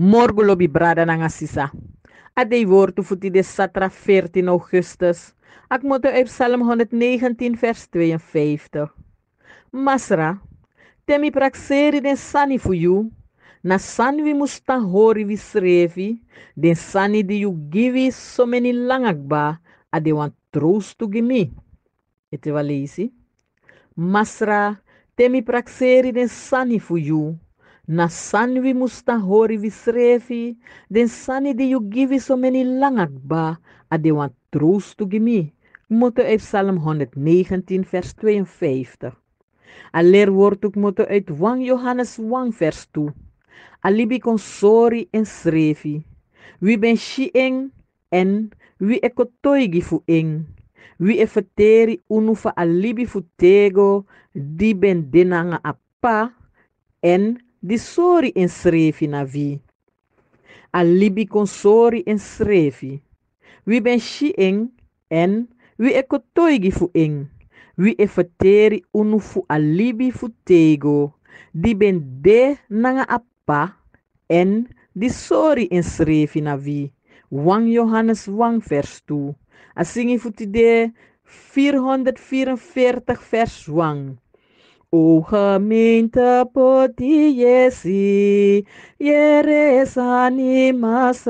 Morgo lobby brada na ngasisa. Adei woord futi de satra 14 augustus. Ak moto uit Psalm 119 vers 52. Masra, temi praxeri den sani fuyu. Na sani vi musta hori vi srevi. Den sani di you givi so many langakba. Ade want trust to gimi. Ete walisi. Masra, temi praxeri den sani you. Nasan we musta hori vi srefi, den sani di you give so many langat ba, de want troost to gimi. Motto uit Psalm 119 vers 52. Aller wordt ook motto uit Wang Johannes Wang vers 2. Alibi kon sori en srefi. Wie ben shi eng en wie e toigi fu eng. Wie efeteri unu fa alibi fu tego di ben denanga apa en en srefi na vi. Alibi consori e Srefi. Wi ben shi en, en, wi e cotoigi fu en. Wi e făteri unu fu alibi fu tego. Di ben de nanga apa. en, en srefi na vi. Wang Johannes Wang vers 2. singi fu de 444 vers Wang. Uhaminta poti yesi, yeres animas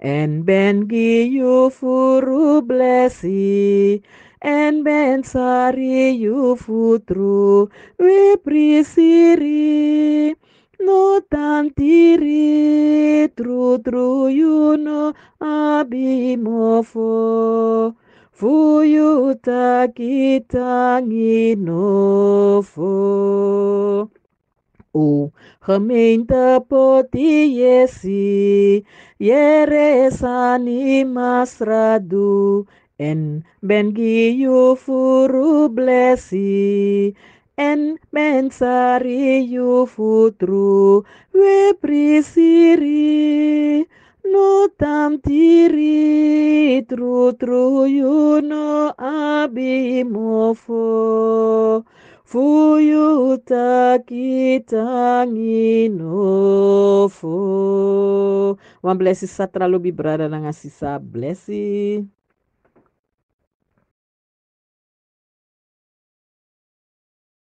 en ben giu furu blesi, en ben sari iu futru, we prisiri. No tantiri tru tru yuno abimofo. Fuyu takitangi nginofo? O Ramenta poti yesi yeres animas radu en ben giu furu blesi en mensari iu futru no tamtiri. tiri tru tru yuno mo fo ngi no fo one blessing sa terlalu bi na dengan sisa blessing